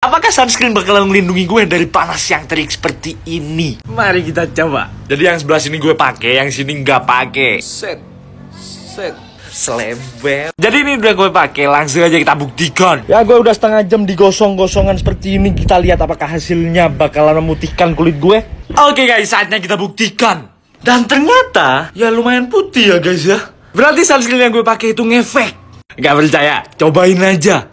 Apakah sunscreen bakalan melindungi gue dari panas yang terik seperti ini? Mari kita coba. Jadi yang sebelah sini gue pakai, yang sini nggak pakai. Set, set, selebel. Jadi ini udah gue pakai, langsung aja kita buktikan. Ya gue udah setengah jam digosong-gosongan seperti ini, kita lihat apakah hasilnya bakalan memutihkan kulit gue. Oke okay guys, saatnya kita buktikan. Dan ternyata ya lumayan putih ya guys ya. Berarti sunscreen yang gue pakai itu ngefek. Gak percaya? Cobain aja.